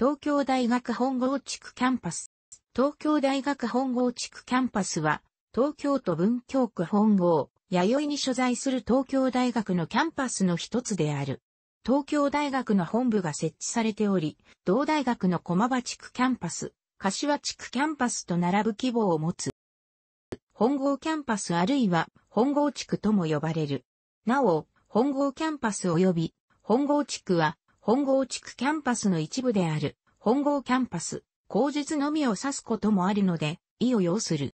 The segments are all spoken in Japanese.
東京大学本郷地区キャンパス。東京大学本郷地区キャンパスは、東京都文京区本郷、弥生に所在する東京大学のキャンパスの一つである。東京大学の本部が設置されており、同大学の駒場地区キャンパス、柏地区キャンパスと並ぶ規模を持つ。本郷キャンパスあるいは本郷地区とも呼ばれる。なお、本郷キャンパス及び本郷地区は本郷地区キャンパスの一部である、本郷キャンパス、口日のみを指すこともあるので、意を要する。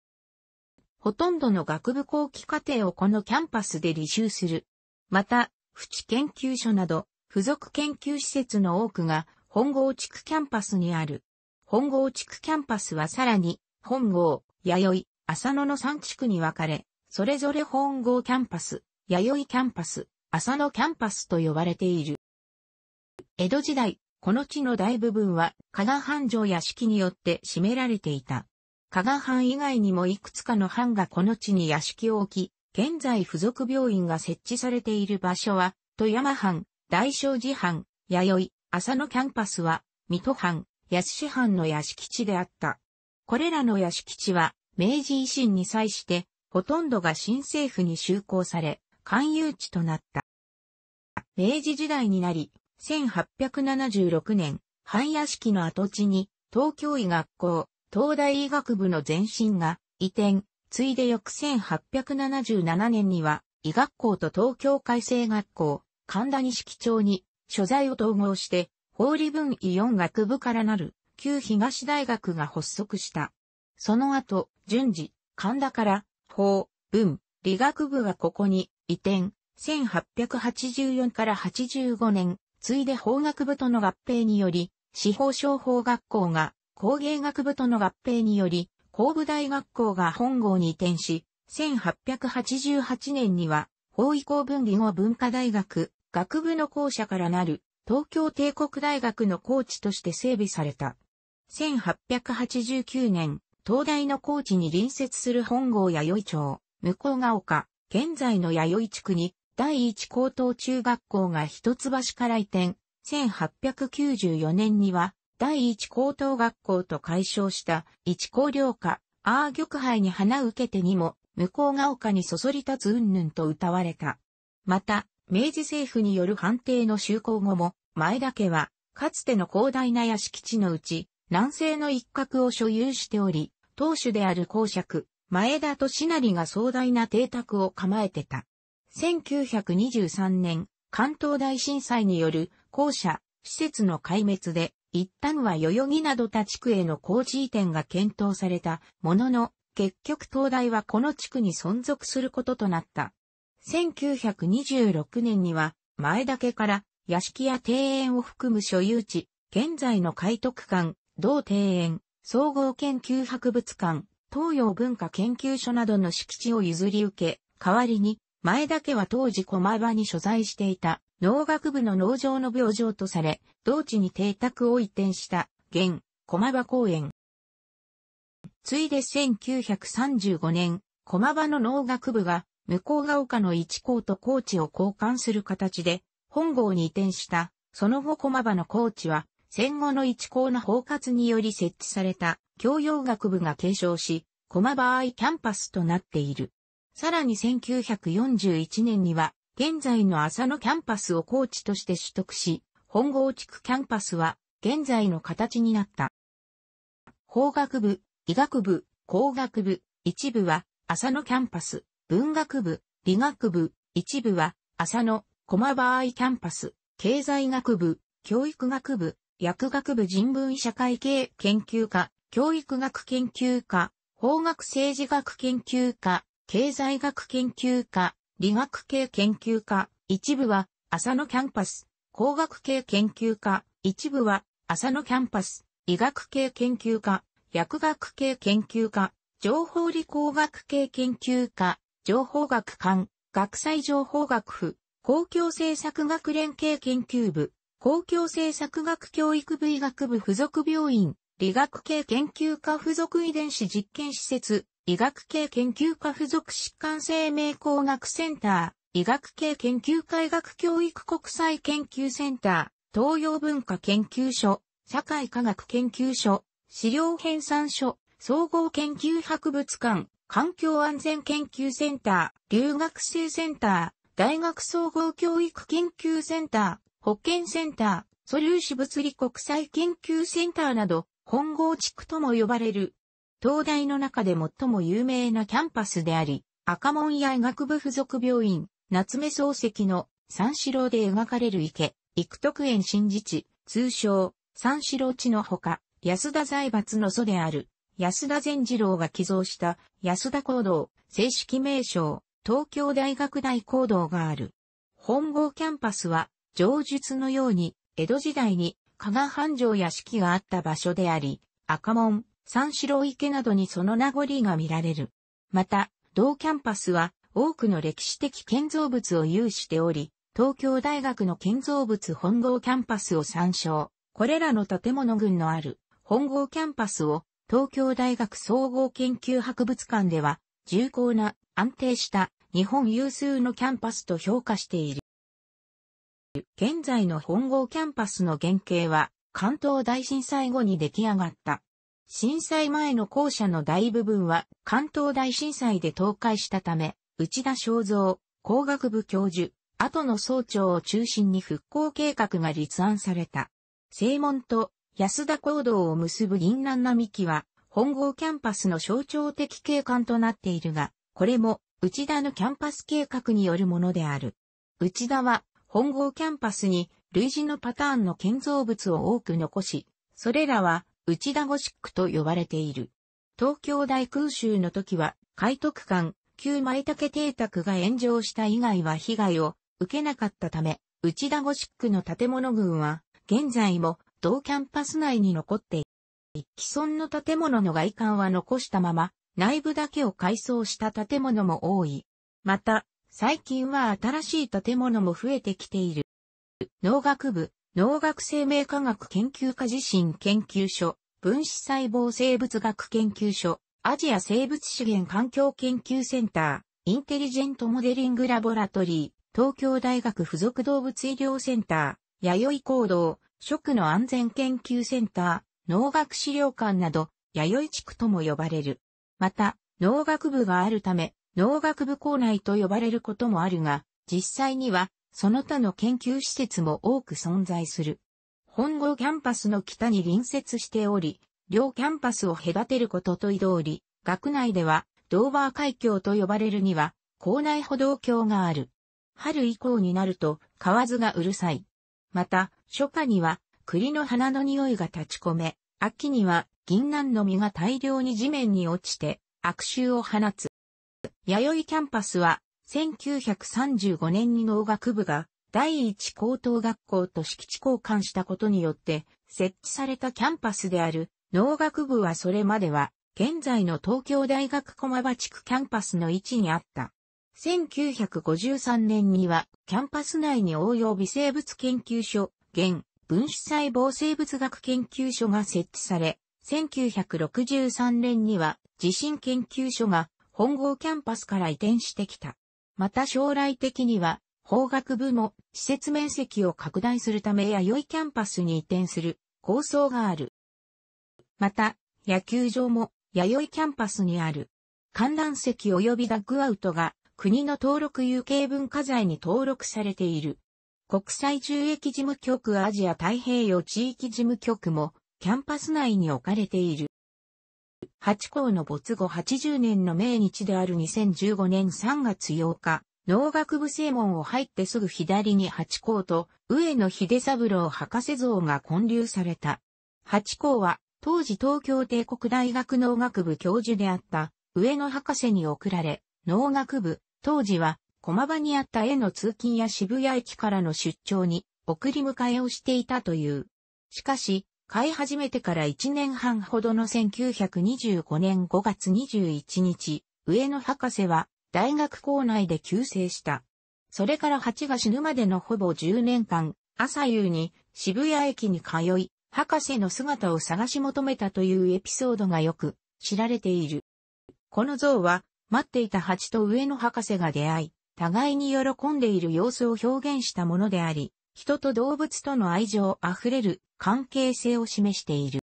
ほとんどの学部後期課程をこのキャンパスで履修する。また、府地研究所など、付属研究施設の多くが、本郷地区キャンパスにある。本郷地区キャンパスはさらに、本郷、弥生、浅野の3地区に分かれ、それぞれ本郷キャンパス、弥生キャンパス、浅野キャンパスと呼ばれている。江戸時代、この地の大部分は加賀藩城屋敷によって占められていた。加賀藩以外にもいくつかの藩がこの地に屋敷を置き、現在付属病院が設置されている場所は、富山藩、大正寺藩、弥生、浅野キャンパスは、水戸藩、安市藩の屋敷地であった。これらの屋敷地は、明治維新に際して、ほとんどが新政府に就航され、勧誘地となった。明治時代になり、1876年、半屋敷の跡地に、東京医学校、東大医学部の前身が移転、ついで翌1877年には、医学校と東京改正学校、神田基町に、所在を統合して、法理文医4学部からなる、旧東大学が発足した。その後、順次、神田から、法、文、理学部がここに移転、1884から85年、ついで法学部との合併により、司法商法学校が工芸学部との合併により、工部大学校が本郷に移転し、1888年には、法医工分離後文化大学、学部の校舎からなる、東京帝国大学の校地として整備された。1889年、東大の校地に隣接する本郷弥生町、向ヶ丘、現在の弥生地区に第一高等中学校が一橋から移転、1894年には、第一高等学校と解消した一高良家、アー玉杯に花受けてにも、向こうが丘にそそり立つ云々と歌われた。また、明治政府による判定の就航後も、前田家は、かつての広大な屋敷地のうち、南西の一角を所有しており、当主である公爵、前田利成が壮大な邸宅を構えてた。1923年、関東大震災による校舎、施設の壊滅で、一旦は代々木など他地区への工事移転が検討されたものの、結局東大はこの地区に存続することとなった。1926年には、前けから屋敷や庭園を含む所有地、現在の海徳館、同庭園、総合研究博物館、東洋文化研究所などの敷地を譲り受け、代わりに前田家は当時駒場に所在していた農学部の農場の病状とされ、同地に邸宅を移転した、現、駒場公園。ついで1935年、駒場の農学部が、向こうが丘の一校と高地を交換する形で、本郷に移転した、その後駒場の高地は、戦後の一校の包括により設置された、教養学部が継承し、駒場イキャンパスとなっている。さらに1941年には、現在の浅野キャンパスを高チとして取得し、本郷地区キャンパスは、現在の形になった。法学部、医学部、工学部、一部は、浅野キャンパス、文学部、理学部、一部は、浅野、駒場合キャンパス、経済学部、教育学部、薬学部人文社会系研究科、教育学研究科、法学政治学研究科、経済学研究科、理学系研究科、一部は、浅野キャンパス、工学系研究科、一部は、浅野キャンパス、医学系研究科、薬学系研究科、情報理工学系研究科、情報学館、学際情報学府、公共政策学連携研究部、公共政策学教育部医学部附属病院、理学系研究科附属遺伝子実験施設、医学系研究科附属疾患生命工学センター、医学系研究科医学教育国際研究センター、東洋文化研究所、社会科学研究所、資料編纂所、総合研究博物館、環境安全研究センター、留学生センター、大学総合教育研究センター、保健センター、素粒子物理国際研究センターなど、本郷地区とも呼ばれる東大の中で最も有名なキャンパスであり、赤門や医学部附属病院、夏目漱石の三四郎で描かれる池、幾徳園新自地、通称、三四郎地のほか、安田財閥の祖である、安田善次郎が寄贈した安田行動、正式名称、東京大学大講堂がある。本郷キャンパスは、上述のように、江戸時代に加賀繁盛屋敷があった場所であり、赤門、三四郎池などにその名残が見られる。また、同キャンパスは多くの歴史的建造物を有しており、東京大学の建造物本郷キャンパスを参照。これらの建物群のある本郷キャンパスを東京大学総合研究博物館では重厚な安定した日本有数のキャンパスと評価している。現在の本郷キャンパスの原型は関東大震災後に出来上がった震災前の校舎の大部分は関東大震災で倒壊したため、内田正蔵、工学部教授、後の総長を中心に復興計画が立案された。正門と安田講堂を結ぶ銀南並木は、本郷キャンパスの象徴的景観となっているが、これも内田のキャンパス計画によるものである。内田は本郷キャンパスに類似のパターンの建造物を多く残し、それらは内田ゴシックと呼ばれている。東京大空襲の時は、海徳館、旧舞竹邸宅が炎上した以外は被害を受けなかったため、内田ゴシックの建物群は、現在も同キャンパス内に残っている。既存の建物の外観は残したまま、内部だけを改装した建物も多い。また、最近は新しい建物も増えてきている。農学部、農学生命科学研究科地震研究所、分子細胞生物学研究所、アジア生物資源環境研究センター、インテリジェントモデリングラボラトリー、東京大学附属動物医療センター、弥生行動、食の安全研究センター、農学資料館など、弥生地区とも呼ばれる。また、農学部があるため、農学部校内と呼ばれることもあるが、実際には、その他の研究施設も多く存在する。本郷キャンパスの北に隣接しており、両キャンパスを隔てることと移動り、学内ではドーバー海峡と呼ばれるには、校内歩道橋がある。春以降になると、河津がうるさい。また、初夏には、栗の花の匂いが立ち込め、秋には、銀杏の実が大量に地面に落ちて、悪臭を放つ。弥生キャンパスは、1935年に農学部が第一高等学校と敷地交換したことによって設置されたキャンパスである農学部はそれまでは現在の東京大学駒場地区キャンパスの位置にあった。1953年にはキャンパス内に応用微生物研究所、現分子細胞生物学研究所が設置され、1963年には地震研究所が本郷キャンパスから移転してきた。また将来的には法学部も施設面積を拡大するため弥生キャンパスに移転する構想がある。また、野球場も弥生キャンパスにある。観覧席及びダッグアウトが国の登録有形文化財に登録されている。国際重役事務局アジア太平洋地域事務局もキャンパス内に置かれている。八校の没後80年の命日である2015年3月8日、農学部正門を入ってすぐ左に八甲と上野秀三郎博士像が建立された。八甲は当時東京帝国大学農学部教授であった上野博士に送られ、農学部、当時は駒場にあった絵の通勤や渋谷駅からの出張に送り迎えをしていたという。しかし、飼い始めてから1年半ほどの1925年5月21日、上野博士は大学校内で救世した。それから蜂が死ぬまでのほぼ10年間、朝夕に渋谷駅に通い、博士の姿を探し求めたというエピソードがよく知られている。この像は、待っていた蜂と上野博士が出会い、互いに喜んでいる様子を表現したものであり、人と動物との愛情あふれる関係性を示している。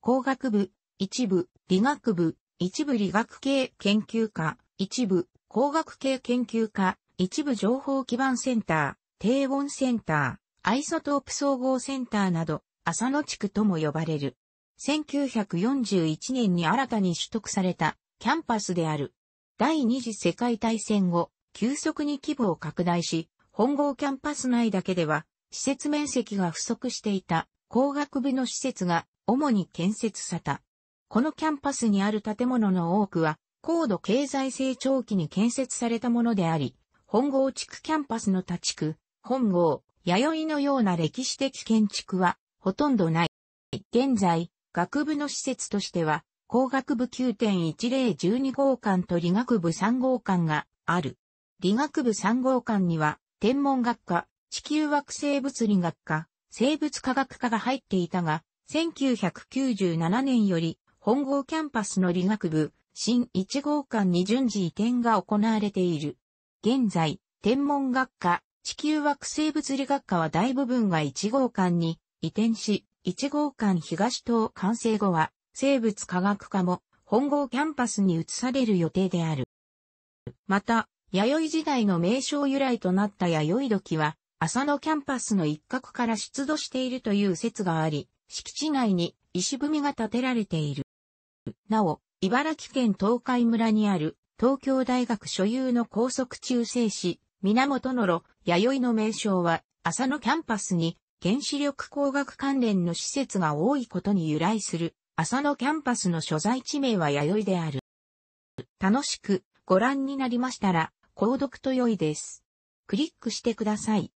工学部、一部、理学部、一部理学系研究科、一部、工学系研究科、一部情報基盤センター、低温センター、アイソトープ総合センターなど、浅野地区とも呼ばれる。1941年に新たに取得されたキャンパスである。第二次世界大戦後、急速に規模を拡大し、本郷キャンパス内だけでは、施設面積が不足していた工学部の施設が主に建設された。このキャンパスにある建物の多くは高度経済成長期に建設されたものであり、本郷地区キャンパスの他地区、本郷、弥生のような歴史的建築はほとんどない。現在、学部の施設としては、工学部9.1012号館と理学部3号館がある。理学部3号館には、天文学科、地球惑星物理学科、生物科学科が入っていたが、1997年より、本郷キャンパスの理学部、新1号館に順次移転が行われている。現在、天文学科、地球惑星物理学科は大部分が1号館に移転し、1号館東棟完成後は、生物科学科も本郷キャンパスに移される予定である。また、弥生時代の名称由来となった弥生時は、浅野キャンパスの一角から出土しているという説があり、敷地内に石踏みが建てられている。なお、茨城県東海村にある東京大学所有の高速中性子、源野路、弥生の名称は、浅野キャンパスに原子力工学関連の施設が多いことに由来する、浅野キャンパスの所在地名は弥生である。楽しくご覧になりましたら、購読と良いです。クリックしてください。